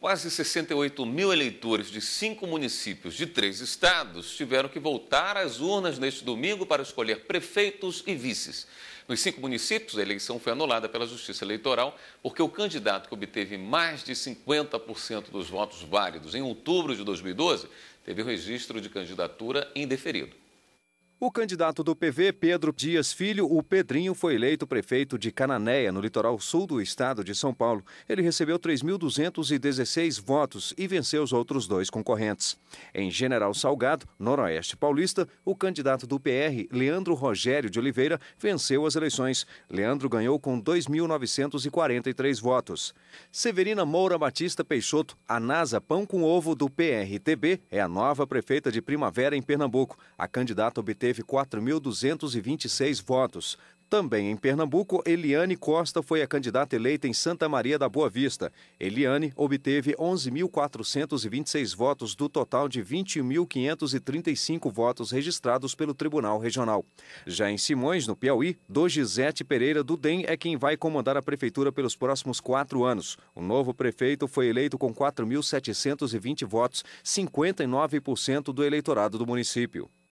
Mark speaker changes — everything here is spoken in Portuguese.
Speaker 1: Quase 68 mil eleitores de cinco municípios de três estados tiveram que voltar às urnas neste domingo para escolher prefeitos e vices. Nos cinco municípios, a eleição foi anulada pela Justiça Eleitoral porque o candidato que obteve mais de 50% dos votos válidos em outubro de 2012 teve o registro de candidatura indeferido.
Speaker 2: O candidato do PV, Pedro Dias Filho, o Pedrinho, foi eleito prefeito de Cananéia, no litoral sul do estado de São Paulo. Ele recebeu 3.216 votos e venceu os outros dois concorrentes. Em General Salgado, noroeste paulista, o candidato do PR, Leandro Rogério de Oliveira, venceu as eleições. Leandro ganhou com 2.943 votos. Severina Moura Batista Peixoto, a NASA Pão com Ovo do PRTB, é a nova prefeita de Primavera em Pernambuco. A candidata obteve obteve 4.226 votos. Também em Pernambuco, Eliane Costa foi a candidata eleita em Santa Maria da Boa Vista. Eliane obteve 11.426 votos do total de 20.535 votos registrados pelo Tribunal Regional. Já em Simões, no Piauí, Dogizete Pereira do DEM é quem vai comandar a prefeitura pelos próximos quatro anos. O novo prefeito foi eleito com 4.720 votos, 59% do eleitorado do município.